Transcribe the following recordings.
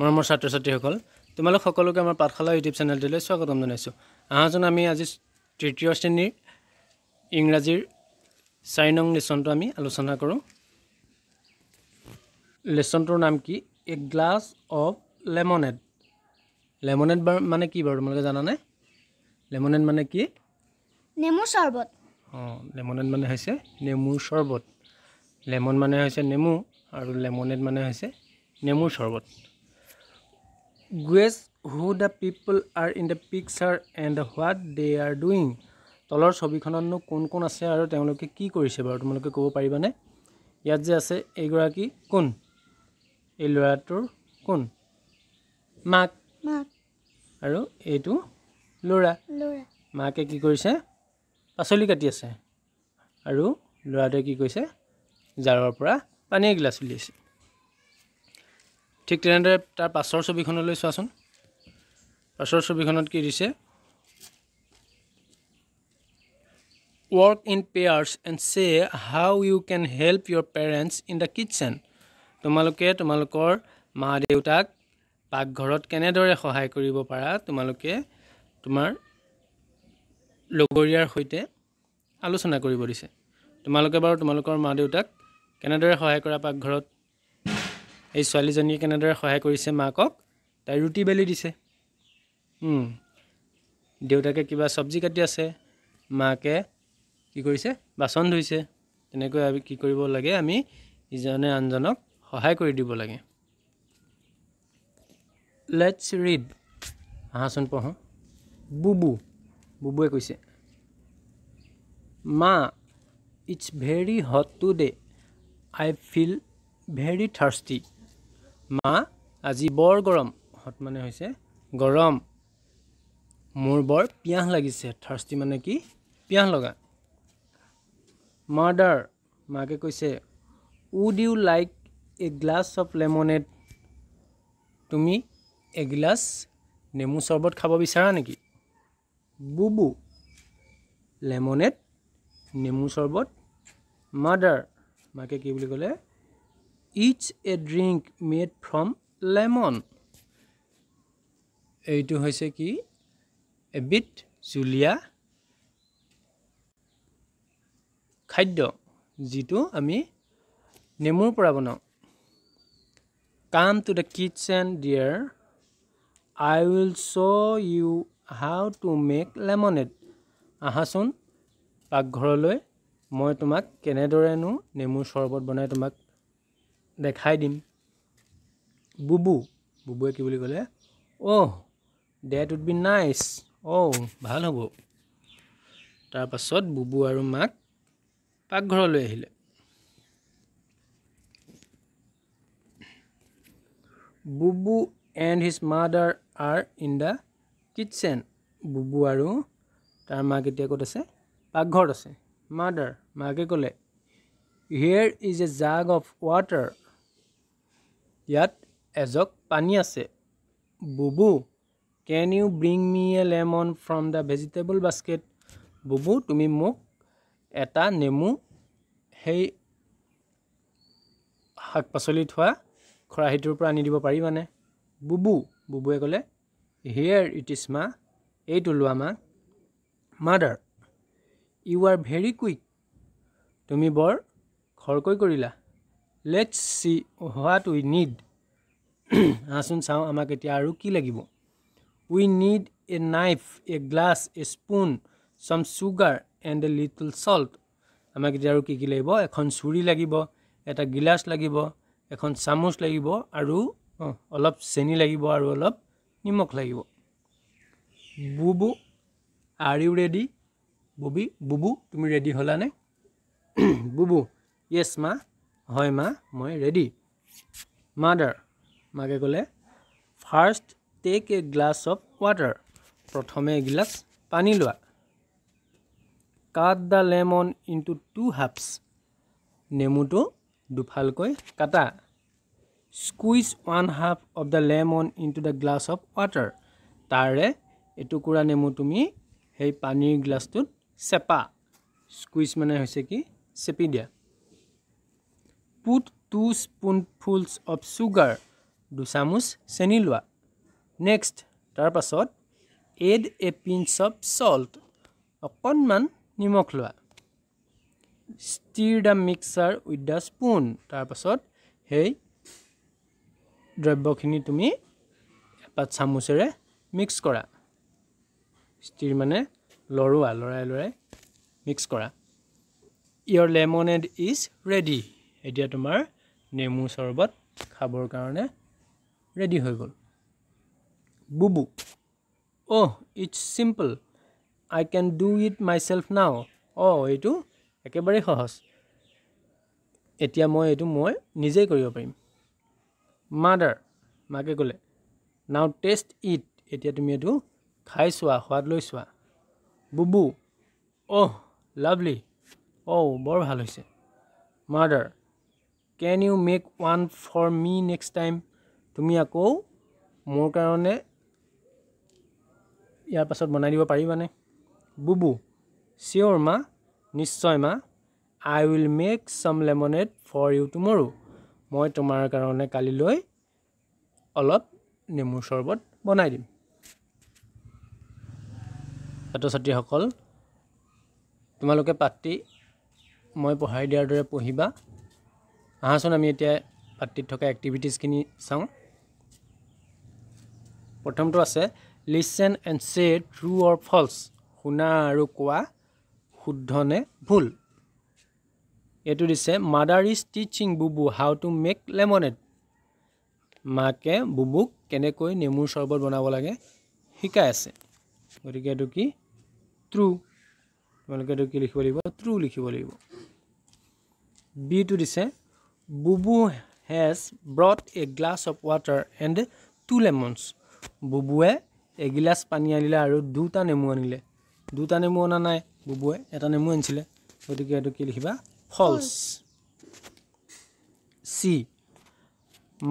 মৰমৰ ছাত্ৰ ছাত্ৰীসকল তোমালোক সকলোকে আমাৰ পাঠশালা ইউটিউব চেনেলটোলৈ স্বাগতম জনাইছোঁ আহাজন আমি আজি তৃতীয় শ্ৰেণীৰ ইংৰাজীৰ চাৰি নং লেচনটো আমি আলোচনা কৰোঁ লেচনটোৰ নাম কি a glass of lemonade lemonade মানে কি বাৰু তোমালোকে জানানে লেমনেড মানে কি নেমু চৰ্বত অঁ লেমনেড মানে হৈছে নেমুৰ চৰ্বত লেমন মানে হৈছে নেমু আৰু লেমনেড মানে হৈছে নেমুৰ চৰ্বত guess who the people are in the picture and what they are doing তলৰ ছবিখনতনো কোন কোন আছে আৰু তেওঁলোকে কি কৰিছে বাৰু তোমালোকে ক'ব পাৰিবানে ইয়াত যে আছে এইগৰাকী কোন এই ল'ৰাটোৰ কোন মাক আৰু এইটো ল'ৰা মাকে কি কৰিছে পাচলি কাটি আছে আৰু ল'ৰাটোৱে কি কৈছে জাৰৰ পৰা পানী এগিলাচ উলিয়াইছে ঠিক তেনেদৰে তাৰ পাছৰ ছবিখনলৈ চোৱাচোন পাছৰ ছবিখনত কি দিছে work in pairs and say how you can help your parents in the kitchen তোমালোকে তোমালোকৰ মা দেউতাক পাকঘৰত কেনেদৰে সহায় কৰিব পাৰা তোমালোকে তোমাৰ লগৰীয়াৰ সৈতে আলোচনা কৰিব দিছে তোমালোকে বাৰু তোমালোকৰ মা দেউতাক কেনেদৰে সহায় কৰা পাকঘৰত এই ছোৱালীজনীয়ে কেনেদৰে সহায় কৰিছে মাকক তাই ৰুটি বেলি দিছে দেউতাকে কিবা চব্জি কাটি আছে মাকে কি কৰিছে বাচন ধুইছে তেনেকৈ আমি কি কৰিব লাগে আমি ইজনে আনজনক সহায় কৰি দিব লাগে লেটছ ৰিড আহাচোন পঢ়ো বুবু বুবুৱে কৈছে মা it's very hot today I feel very thirsty মা আজি বৰ গৰম হট মানে হৈছে গৰম মোৰ বৰ পিয়াহ লাগিছে থাৰ্ষ্টি মানে কি পিয়াহ লগা মাৰ্ডাৰ মাকে কৈছে would you like a glass of lemonade তুমি এগিলাচ নেমু চৰ্বত খাব বিচাৰা নেকি বুবু লেমনেড নেমু চৰ্বত মাৰ্ডাৰ মাকে কি বুলি ক'লে it's a drink made from lemon এইটো হৈছে কি এবিধ জুলীয়া খাদ্য যিটো আমি নেমুৰ পৰা বনাওঁ come to the kitchen dear I will show' you how to make lemonade আহাচোন পাকঘৰলৈ মই তোমাক কেনেদৰেনো নেমুৰ চৰ্বত বনাই তোমাক দেখাই দিম বুবু বুবুৱে কি বুলি ক'লে oh that would be nice অ' ভাল হ'ব তাৰপাছত বুবু আৰু মাক পাকঘৰলৈ আহিলে Bubu and his mother are in the kitchen Bubu আৰু তাৰ মাক এতিয়া ক'ত আছে পাকঘৰত আছে মাদাৰ মাকে ক'লে here is a jug of water ইয়াত এজগ পানী আছে Bubu can you bring me a lemon from the vegetable basket Bubu তুমি মোক এটা নেমু সেই শাক পাচলি থোৱা খৰাহীটোৰ পৰা আনি দিব পাৰিবানে বুবু বুবুৱে ক'লে হেয়াৰ ইট ইজ মা এইটো লোৱা মা mother you are very quick তুমি বৰ খৰকৈ কৰিলা let's see what we need আহাচোন চাওঁ আমাক এতিয়া আৰু কি লাগিব we need a knife a glass a spoon some sugar and a little salt আমাক এতিয়া আৰু কি কি লাগিব এখন চুৰি লাগিব এটা গিলাচ লাগিব এখন চামুচ লাগিব আৰু অলপ চেনি লাগিব আৰু অলপ নিমখ লাগিব Bubu are you ready Bubi Bubu তুমি ৰেডি হ'লানে বুবু য়েছ মা হয় মা মই ৰেডি মাদাৰ মাকে ক'লে first take a glass of water প্ৰথমে এগিলাচ পানী লোৱা cut the lemon into two halves নেমুটো দুফালকৈ কাটা squeeze one half of the lemon into the glass of water তাৰে এটুকুৰা নেমু তুমি সেই পানীৰ গ্লাছটোত চেপা স্কুইজ মানে হৈছে কি চেপি দিয়া put two spoonfuls of sugar দুচামুচ চেনি লোৱা নেক্সট তাৰ পাছত add a pinch of salt অকণমান নিমখ লোৱা stir the mixer with the spoon তাৰপাছত সেই দ্ৰব্যখিনি তুমি এপাত চামুচেৰে মিক্স কৰা ষ্টিৰ মানে লৰোৱা লৰাই লৰাই মিক্স কৰা your lemonade is ready এতিয়া তোমাৰ নেমু চৰবত খাবৰ কাৰণে ৰেডি হৈ গ'ল Bubu oh it's simple I can do it myself now অ' এইটো একেবাৰেই সহজ এতিয়া মই এইটো মই নিজেই কৰিব পাৰিম মাডাৰ মাকে ক'লে নাও টেষ্ট ইট এতিয়া তুমি এইটো খাই চোৱা সোৱাদ লৈ চোৱা বুবু অহ লাভলি অ' বৰ ভাল হৈছে mother can you make one for me next time তুমি আকৌ মোৰ কাৰণে ইয়াৰ পাছত বনাই দিব পাৰিবানে বুবু চিয়'ৰ মা নিশ্চয় মা I will make some lemonade for you tomorrow মই তোমাৰ কাৰণে কালিলৈ অলপ নেমুৰ চৰ্বত বনাই দিম ছাত্ৰ ছাত্ৰীসকল তোমালোকে পাতি মই পঢ়াই দিয়াৰ দৰে পঢ়িবা আহাচোন আমি এতিয়া পাতৃত থকা এক্টিভিটিজখিনি চাওঁ প্ৰথমটো আছে listen and say true or false শুনা আৰু কোৱা শুদ্ধ নে ভুল এইটো দিছে mother is teaching Bubu how to make lemonade মাকে বুবুক কেনেকৈ নেমুৰ চৰ্বত বনাব লাগে শিকাই আছে গতিকে এইটো কি ট্ৰু তোমালোকে এইটো কি লিখিব লাগিব ট্ৰু লিখিব লাগিব বিটো দিছে Bubu has brought a glass of water and two lemons. Bubuye a glass পানী আনিলে আৰু দুটা নেমু আনিলে দুটা নেমু অনা নাই বুবুৱে এটা নেমু আনিছিলে গতিকে এইটো কি লিখিবা false she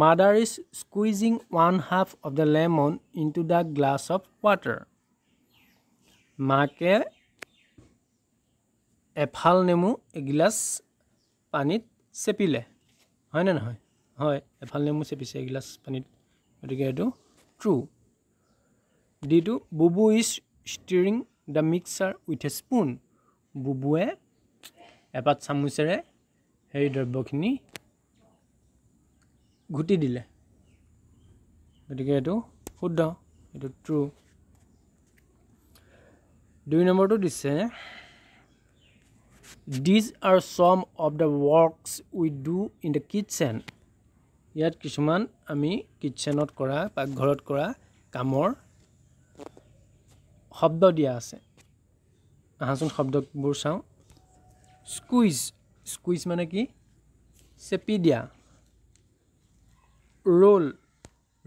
mother is squeezing one half of the lemon into the glass of water মাকে এফাল নেমু এগিলাচ পানীত চেপিলে হয়নে নহয় হয় এফাল নেমু চেপিছে এগিলাচ পানীত গতিকে এইটো true d two Bubu is stirring the mixer with a spoon বুবুৱে এপাত চামুচেৰে সেই দ্ৰব্যখিনি ঘুটি দিলে গতিকে এইটো শুদ্ধ এইটো ট্ৰু দুই নম্বৰটো দিছে these are some of the works we do in the kitchen ইয়াত কিছুমান আমি কিটচেনত কৰা পাকঘৰত কৰা কামৰ শব্দ দিয়া আছে আহাচোন শব্দবোৰ চাওঁ স্কুইজ স্কুইজ মানে কি চেপি দিয়া ৰোল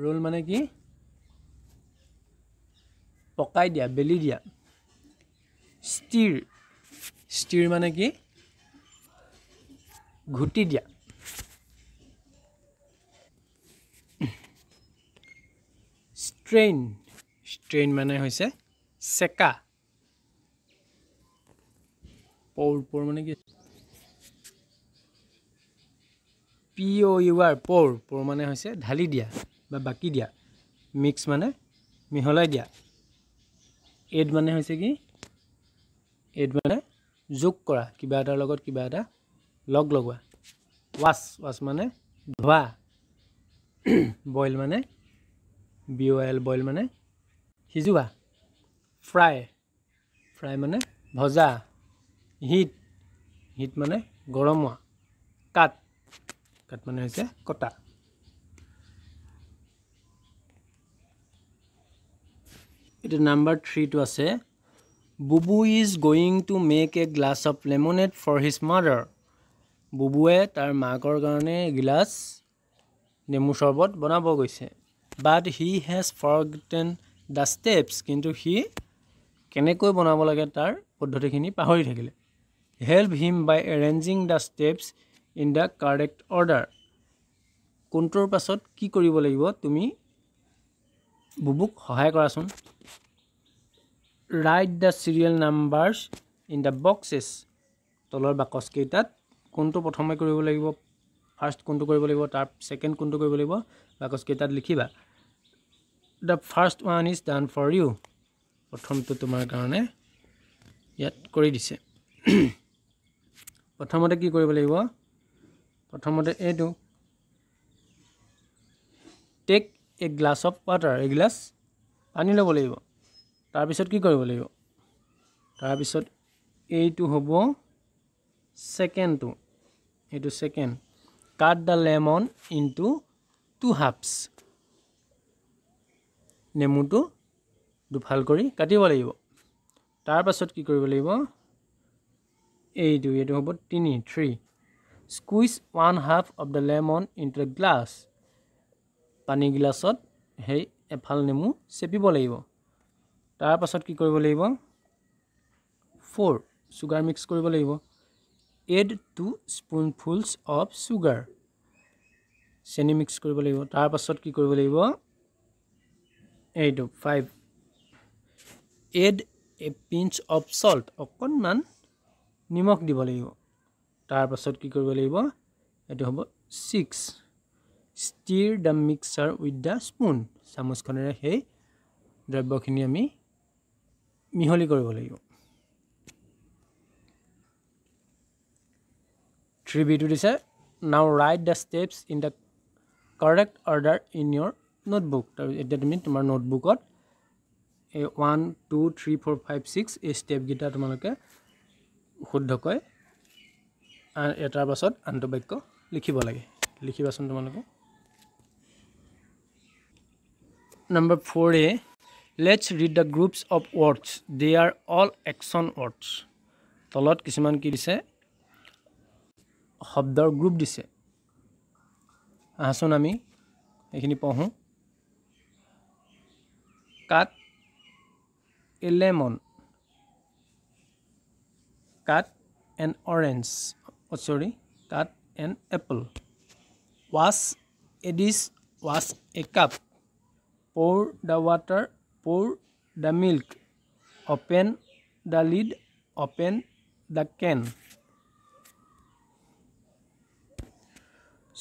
ৰোল মানে কি পকাই দিয়া বেলি দিয়া ষ্টিৰ স্থিৰ মানে কি ঘুটি দিয়া ষ্ট্ৰেইন ষ্ট্ৰেইন মানে হৈছে চেকা পৌৰ পৌৰ মানে কি পি অ' ইউ আৰ পৌৰ পৌৰ মানে হৈছে ঢালি দিয়া বা বাকি দিয়া মিক্স মানে মিহলাই দিয়া এইড মানে হৈছে কি এইড মানে যোগ কৰা কিবা এটাৰ লগত কিবা এটা লগ লগোৱা ৱাছ ৱাছ মানে ধোৱা বইল মানে বি অ' এল বইল মানে সিজোৱা ফ্ৰাই ফ্ৰাই মানে ভজা হিট হিট মানে গৰম হোৱা কাট কাট মানে হৈছে কটা এতিয়া নাম্বাৰ থ্ৰীটো আছে Bubu is going to make a glass of lemonade for his mother বুবুৱে তাৰ মাকৰ কাৰণে এগিলাচ নেমু চৰ্বত বনাব গৈছে but he has forgotten the steps কিন্তু সি কেনেকৈ বনাব লাগে তাৰ পদ্ধতিখিনি পাহৰি থাকিলে help him by arranging the steps in the correct order কোনটোৰ পাছত কি কৰিব লাগিব তুমি বুবুক সহায় কৰাচোন write the serial numbers in the boxes তলৰ বাকচকেইটাত কোনটো প্ৰথমে কৰিব লাগিব ফাৰ্ষ্ট কোনটো কৰিব লাগিব তাৰ ছেকেণ্ড কোনটো কৰিব লাগিব বাকচকেইটাত লিখিবা the first one is done for you প্ৰথমটো তোমাৰ কাৰণে ইয়াত কৰি দিছে প্ৰথমতে কি কৰিব লাগিব প্ৰথমতে এইটো take a glass of water এগিলাছ পানী ল'ব লাগিব তাৰপিছত কি কৰিব লাগিব তাৰপিছত এইটো হ'ব ছেকেণ্ডটো এইটো second cut the lemon into two halves নেমুটো দুফাল কৰি কাটিব লাগিব তাৰপাছত কি কৰিব লাগিব এইটো এইটো হ'ব তিনি three squeeze one half of the lemon into the glass পানী গিলাচত সেই এফাল নেমু চেপিব লাগিব তাৰ পাছত কি কৰিব লাগিব ফ'ৰ চুগাৰ মিক্স কৰিব লাগিব add two spoonfuls of sugar চেনি মিক্স কৰিব লাগিব তাৰপাছত কি কৰিব লাগিব এইটো five add a pinch of salt অকণমান নিমখ দিব লাগিব তাৰপাছত কি কৰিব লাগিব এইটো হ'ব six stir the mixer with the spoon চামুচখনেৰে সেই দ্ৰব্যখিনি আমি মিহলি কৰিব লাগিব থ্ৰী বিটো দিছে now write the steps in the correct order in your notebook তাৰপিছত এতিয়া তুমি তোমাৰ নোটবুকত এই one two three four five six এই ষ্টেপকেইটা তোমালোকে শুদ্ধকৈ এটাৰ পাছত আনটো বাক্য লিখিব লাগে লিখিবাচোন তোমালোকে number four a let's read the groups of words they are all action words তলত কিছুমান কি দিছে শব্দৰ গ্ৰুপ দিছে আহচোন আমি এইখিনি পঢ়োঁ কাট এলেমন কাট and orange sorry cut and apple wash a dish wash a cup pour the water pour the milk open the lid open the can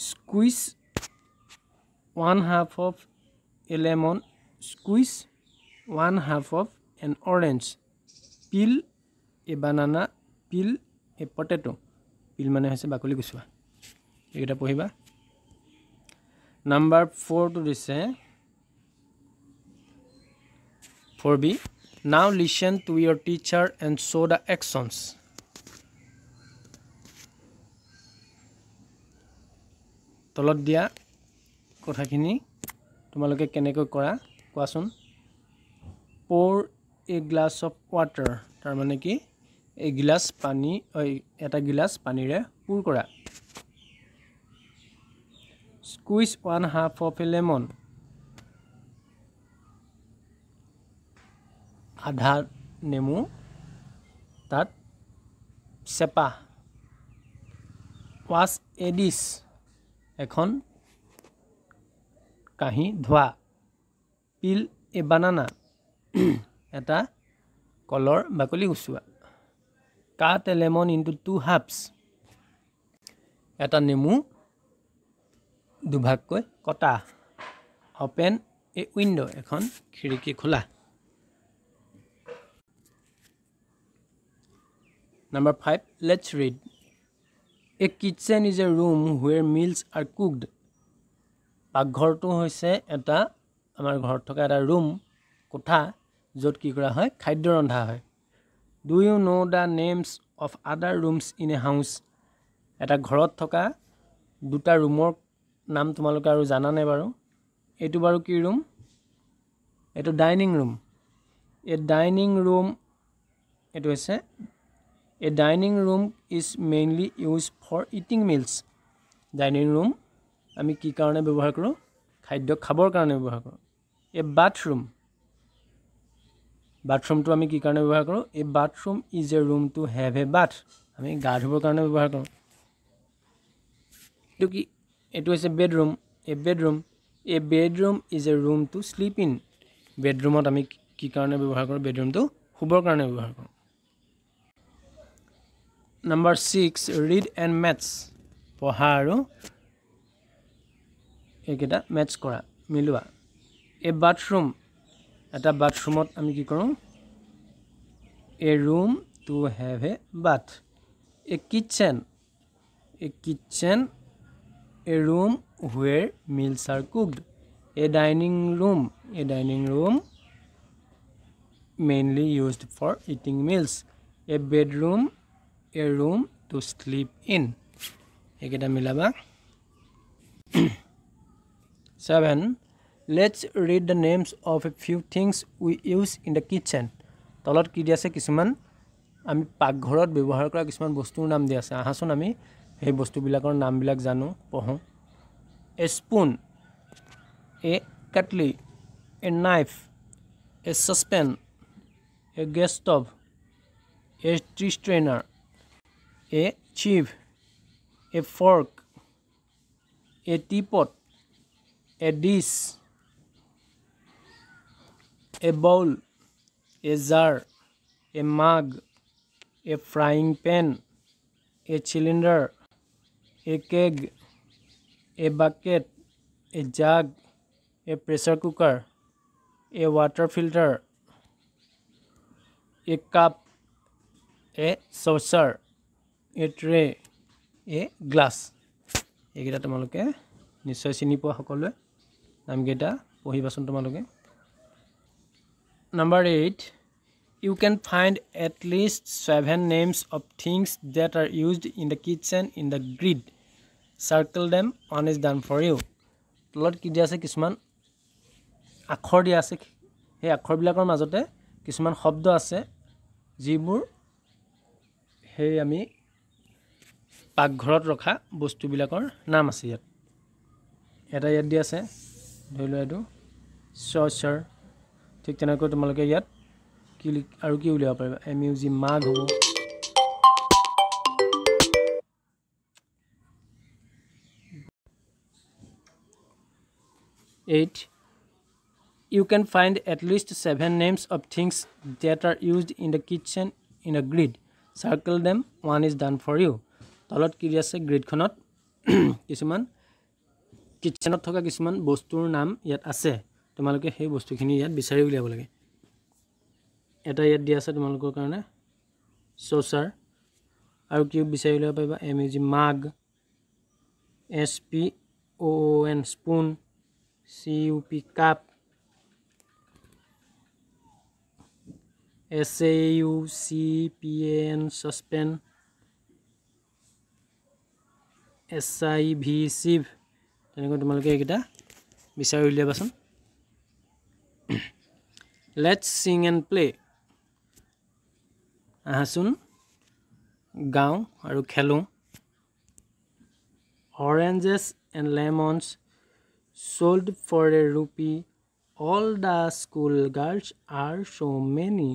squeeze one half of a lemon squeeze one half of an orange peel a banana peel a potato peel মানে হৈছে বাকলি গুচোৱা এইকেইটা পঢ়িবা number ফ'ৰটো দিছে for B. Now listen to your teacher and show the actions. তলত দিয়া কথাখিনি তোমালোকে কেনেকৈ কৰা কোৱাচোন pour a glass of water তাৰমানে কি এগিলাচ পানী এটা গিলাচ পানীৰে পূৰ কৰা squeeze one half of a lemon আধা নেমু তাত চেপা ৱাচ এডিছ এখন কাঁহী ধোৱা পিল এ বানানা এটা কলৰ বাকলি গুচোৱা cut a lemon into two halves এটা নেমু দুভাগকৈ কটা অপেন এ উইণ্ড' এখন খিৰিকী খোলা Number five, let's read. A kitchen is a room where meals are cooked. পাকঘৰটো হৈছে এটা আমাৰ ঘৰত থকা এটা ৰুম কোঠা য'ত কি কৰা হয় খাদ্য ৰন্ধা হয় do you know' the names of other rooms in a house এটা ঘৰত থকা দুটা ৰুমৰ নাম তোমালোকে আৰু জানানে বাৰু এইটো বাৰু কি ৰুম এইটো ডাইনিং ৰুম এই ডাইনিং ৰুম এইটো হৈছে A dining room is mainly used for eating meals. Dining room, আমি কি কাৰণে ব্যৱহাৰ কৰোঁ খাদ্য খাবৰ কাৰণে ব্যৱহাৰ কৰোঁ এ বাথৰুম বাথৰুমটো আমি কি কাৰণে ব্যৱহাৰ কৰোঁ a bathroom is a room to have a bath আমি গা ধুবৰ কাৰণে ব্যৱহাৰ কৰোঁ এইটো কি এইটো হৈছে bedroom a bedroom a bedroom is a room to sleep in বেডৰুমত আমি কি কাৰণে ব্যৱহাৰ কৰোঁ বেডৰুমটো শুবৰ কাৰণে ব্যৱহাৰ কৰোঁ number six read and maths পঢ়া আৰু এইকেইটা মেটছ কৰা মিলোৱা এই বাথৰুম এটা বাথৰুমত আমি কি কৰোঁ a room to have a bath a kitchen a kitchen a room where meals are cooked a dining room a dining room mainly used for eating meals a bedroom a room to sleep in এইকেইটা মিলাবা seven let's read the names of a few things we use in the kitchen তলত কি দিয়া আছে কিছুমান আমি পাকঘৰত ব্যৱহাৰ কৰা কিছুমান বস্তুৰ নাম দিয়া আছে আহাচোন আমি সেই বস্তুবিলাকৰ নামবিলাক জানো পঢ়োঁ a spoon a cutlery a knife a saucepan a gas stove a strainer a chief a fork, a teapot, a dish, a bowl, a jar, a mug, a frying pan, a cylinder, a keg, a bucket, a jug, a pressure cooker, a water filter, a cup, a saucer. A tray a glass এইকেইটা তোমালোকে নিশ্চয় চিনি পোৱা সকলোৱে নামকেইটা পঢ়িবাচোন তোমালোকে number eight you can find at least seven names of things that are use in the kitchen in the grid circle them one is done for you তলত কি দিয়া আছে কিছুমান আখৰ দিয়া আছে সেই আখৰবিলাকৰ মাজতে কিছুমান শব্দ আছে যিবোৰ সেই আমি পাকঘৰত ৰখা বস্তুবিলাকৰ নাম আছে ইয়াত এটা ইয়াত দি আছে ধৰি লোৱা এইটো চৰ্চাৰ ঠিক তেনেকৈ তোমালোকে ইয়াত কি আৰু কি উলিয়াব পাৰিবা জি মাঘ হ'ব eight you can find at least seven names of things that are used in the kitchen in the grid circle them one is done for you তলত কি দিয়া আছে গ্ৰীডখনত কিছুমান কিটচেনত থকা কিছুমান বস্তুৰ নাম ইয়াত আছে তোমালোকে সেই বস্তুখিনি ইয়াত বিচাৰি উলিয়াব লাগে এটা ইয়াত দিয়া আছে তোমালোকৰ কাৰণে চচাৰ আৰু কি বিচাৰি উলিয়াব পাৰিবা M U G mug S P O' N spoon C U P cup S A U C P A N saucepan S I V sieve তেনেকৈ তোমালোকে এইকেইটা বিচাৰি উলিয়াবাচোন লেটছ ছিং এণ্ড প্লে আহাচোন গাওঁ আৰু খেলোঁ oranges and lemons sold for a rupee all the school girls are so' many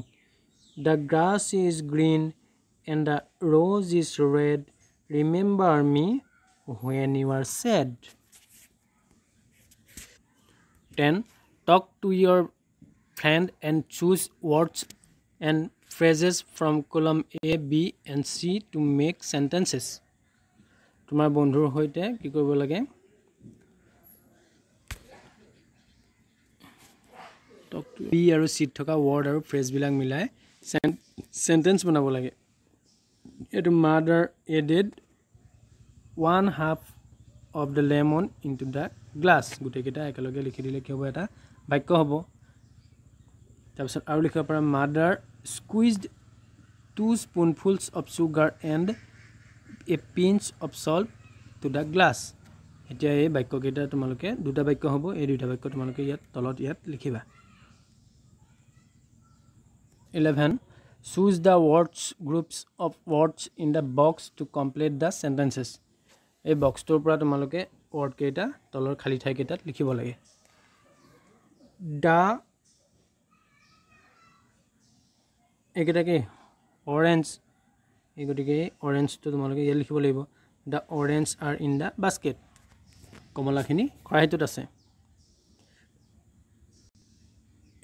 the grass is green and the rose is red remember me when you are sad. 10. Talk to your friend and choose words and phrases from column A, B, and C to make sentences. তোমাৰ বন্ধুৰ সৈতে কি কৰিব লাগে B আৰু চিত থকা word আৰু ফ্ৰেজবিলাক মিলাই চেণ্টেঞ্চ বনাব লাগে এইটো mother added one half of the lemon into the glass গোটেইকেইটা একেলগে লিখি দিলে কি হ'ব এটা বাক্য হ'ব তাৰপিছত আৰু লিখিব পাৰে mother squeezed two spoonfuls of sugar and a pinch of salt to the glass এতিয়া এই বাক্যকেইটা তোমালোকে দুটা বাক্য হ'ব এই দুটা বাক্য তোমালোকে ইয়াত তলত ইয়াত লিখিবা eleven choose the words groups of words in the box to complete the sentences এই বক্সটোৰ পৰা তোমালোকে ৱৰ্ডকেইটা তলৰ খালী ঠাইকেইটাত লিখিব লাগে দা এইকেইটা কি অৰেঞ্জ এই গতিকে এই অৰেঞ্জটো তোমালোকে ইয়াত লিখিব লাগিব the orange are in the basket কমলাখিনি খৰাহীটোত আছে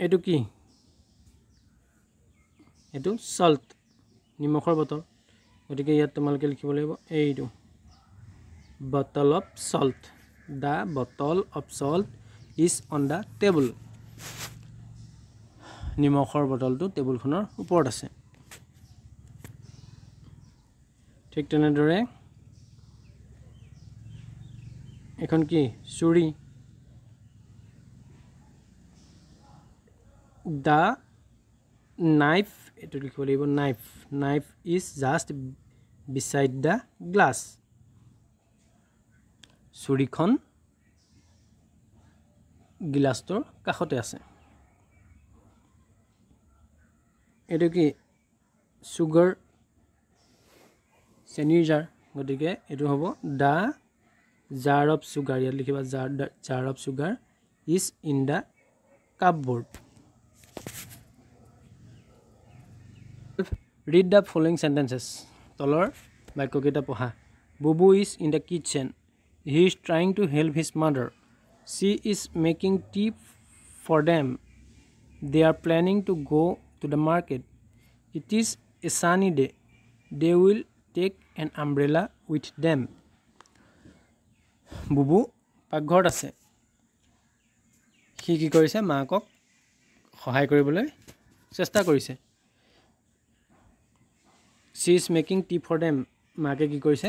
এইটো কি এইটো চল্ট নিমখৰ বটল গতিকে ইয়াত তোমালোকে লিখিব লাগিব এইটো bottle of salt the bottle of salt is on the table নিমখৰ বটলটো টেবুলখনৰ ওপৰত আছে ঠিক তেনেদৰে এখন কি চুৰি দ্য নাইফ এইটো লিখিব লাগিব knife knife is just beside the glass চুৰিখন গিলাচটোৰ কাষতে আছে এইটো কি চুগাৰ চেনীৰ জাৰ গতিকে এইটো হ'ব দা জাৰ অফ চুগাৰ ইয়াত লিখিবা jar jar of sugar is in the cupboard read the following sentences তলৰ বাক্যকেইটা পঢ়া Bubu is in the kitchen he is trying to help his mother she is making tea for them they are planning to go to the market it is a sunny day they will take an umbrella with them Bubu পাকঘৰত আছে সি কি কৰিছে মাকক সহায় কৰিবলৈ চেষ্টা কৰিছে she is making tea for them মাকে কি কৰিছে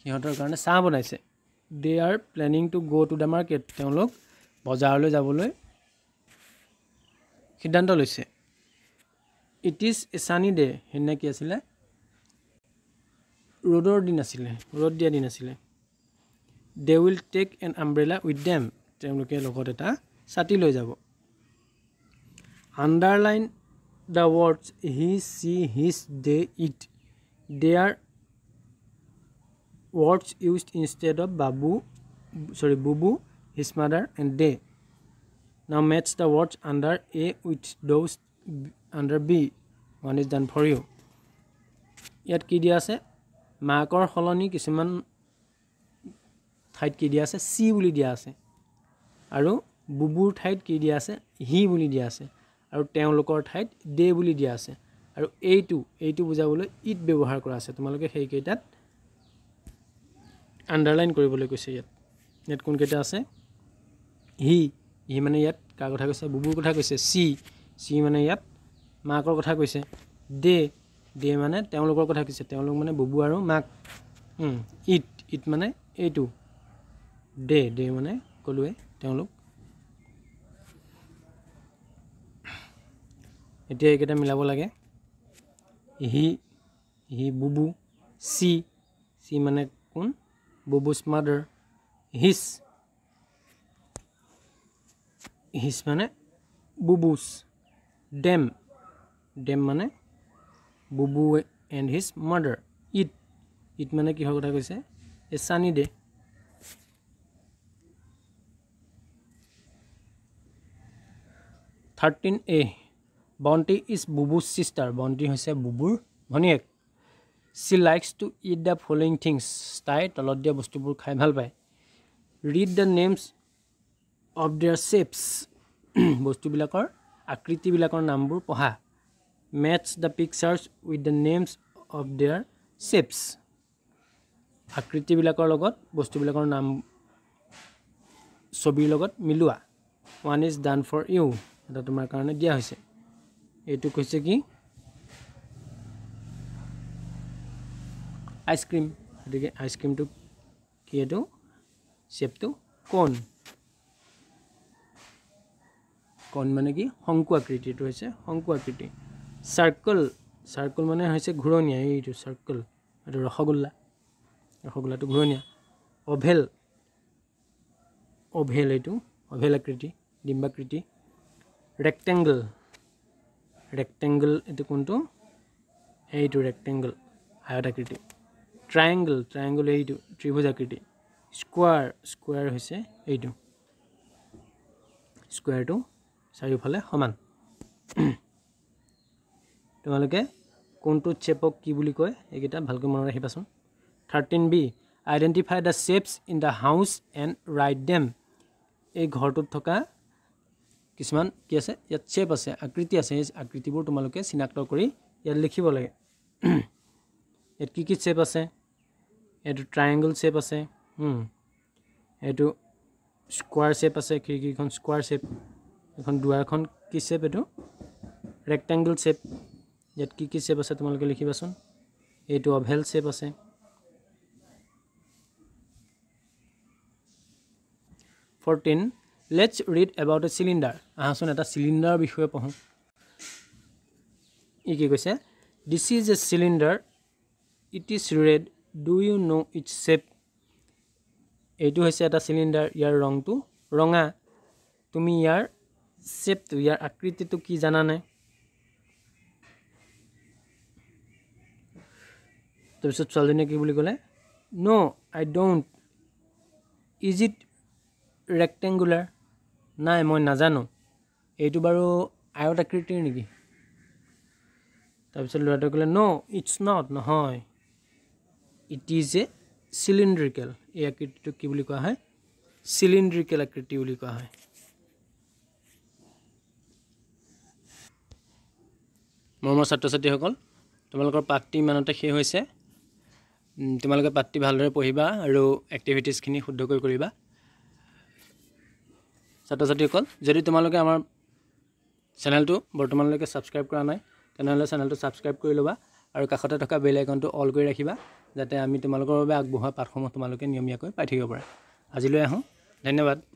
সিহঁতৰ কাৰণে চাহ বনাইছে they are planning to go' to the market তেওঁলোক বজাৰলৈ যাবলৈ সিদ্ধান্ত লৈছে ইট ইজ ইছানি ডে সেইদিনা কি আছিলে ৰ'দৰ দিন আছিলে ৰ'দ দিয়া দিন আছিলে they will take an umbrella with them তেওঁলোকে লগত এটা ছাতি লৈ যাব underline the words he she his they it they are words used instead of babu sorry bubu his mother and they now match the words under a with those under b one is done for you ইয়াত কি দিয়া আছে মাকৰ সলনি কিছুমান ঠাইত কি দিয়া আছে চি বুলি দিয়া আছে আৰু বুবুৰ ঠাইত কি দিয়া আছে হি বুলি দিয়া আছে আৰু তেওঁলোকৰ ঠাইত দে বুলি দিয়া আছে আৰু এইটো এইটো বুজাবলৈ ইট ব্যৱহাৰ কৰা আছে তোমালোকে সেইকেইটাত আণ্ডাৰলাইন কৰিবলৈ কৈছে ইয়াত ইয়াত কোনকেইটা আছে হি হি মানে ইয়াত কাৰ কথা কৈছে বুবুৰ কথা কৈছে চি চি মানে ইয়াত মাকৰ কথা কৈছে দে দে মানে তেওঁলোকৰ কথা কৈছে তেওঁলোক মানে বুবু আৰু মাক ইট ইট মানে এইটো দে দে মানে ক'লোৱে তেওঁলোক এতিয়া এইকেইটা মিলাব লাগে হি হি বুবু চি চি মানে কোন Bobo's mother his his mana Bobo's them them mana Bobo and his mother it it mana ki hokta kaise a sunny day thirteen a bounty is Bobo's sister bounty hoise Bobo's bhoniyek she likes to eat the following things তাই তলত দিয়া বস্তুবোৰ খাই ভাল পায় read the names of their shapes বস্তুবিলাকৰ আকৃতিবিলাকৰ নামবোৰ পঢ়া match the pictures with the names of their shapes আকৃতিবিলাকৰ লগত বস্তুবিলাকৰ নাম ছবিৰ লগত মিলোৱা one is done for you এটা তোমাৰ কাৰণে দিয়া হৈছে এইটো কৈছে কি আইচক্ৰীম গতিকে আইচক্ৰীমটো কি এইটো চেপটো কণ কণ মানে কি শংকু আকৃতিটো হৈছে শংকু আকৃতি চাৰ্কল চাৰ্কল মানে হৈছে ঘূৰণীয়া এইটো চাৰ্কল এইটো ৰসগোল্লা ৰসগোল্লাটো ঘূৰণীয়া অভেল অভেল এইটো অভেল আকৃতি ডিম্বাকৃতি ৰেক্টেংগল ৰেক্টেংগল এইটো কোনটো এইটো ৰেক্টেংগল আয়ত আকৃতি ট্ৰাইংগল ট্ৰাইংগল এইটো ত্ৰিভুজ আকৃতি স্কুৱাৰ স্কুৱাৰ হৈছে এইটো স্কুৱাৰটো চাৰিওফালে সমান তোমালোকে কোনটো শ্বেপক কি বুলি কয় এইকেইটা ভালকৈ মনত ৰাখিবাচোন thirteen b identify the shapes in the house and write them এই ঘৰটোত থকা কিছুমান কি আছে ইয়াত শ্বেপ আছে আকৃতি আছে সেই আকৃতিবোৰ তোমালোকে চিনাক্ত কৰি ইয়াত লিখিব লাগে ইয়াত কি কি শ্বেপ আছে এইটো ট্ৰায়েংগল শ্বেপ আছে এইটো স্কুৱাৰ শ্বেপ আছে খিৰিকীখন স্কুৱাৰ শ্বেপ এইখন দুৱাৰখন কি শ্বেপ এইটো ৰেক্টেংগল শ্বেপ ইয়াত কি কি শ্বেপ আছে তোমালোকে লিখিবাচোন এইটো অভেল শ্বেপ আছে fourteen let's read about a cylinder আহাচোন এটা চিলিণ্ডাৰৰ বিষয়ে পঢ়োঁ ই কি কৈছে this is a cylinder it is red do you know its shape এইটো হৈছে এটা চিলিণ্ডাৰ ইয়াৰ ৰংটো ৰঙা তুমি ইয়াৰ শ্বেপটো ইয়াৰ আকৃতিটো কি জানানে তাৰপিছত ছোৱালীজনীয়ে কি বুলি ক'লে নো I don't is it rectangular নাই মই নাজানো এইটো বাৰু আয়ত আকৃতিৰ নেকি তাৰপিছত ল'ৰাটোৱে ক'লে ন' ইটছ নট নহয় ইট ইজ এ চিলিণ্ড্ৰিকেল এই আকৃতিটোক কি বুলি কোৱা হয় চিলিণ্ড্ৰিকেল আকৃতি বুলি কোৱা হয় মৰমৰ ছাত্ৰ ছাত্ৰীসকল তোমালোকৰ পাঠটি ইমানতে শেষ হৈছে তোমালোকে পাঠটি ভালদৰে পঢ়িবা আৰু এক্টিভিটিজখিনি শুদ্ধকৈ কৰিবা ছাত্ৰ ছাত্ৰীসকল যদি তোমালোকে আমাৰ চেনেলটো বৰ্তমানলৈকে ছাবস্ক্ৰাইব কৰা নাই তেনেহ'লে চেনেলটো ছাবস্ক্ৰাইব কৰি ল'বা আৰু কাষতে থকা বেল আইকনটো অল কৰি ৰাখিবা যাতে আমি তোমালোকৰ বাবে আগবঢ়োৱা পাঠসমূহ তোমালোকে নিয়মীয়াকৈ পাই থাকিব পাৰা আজিলৈ আহোঁ ধন্যবাদ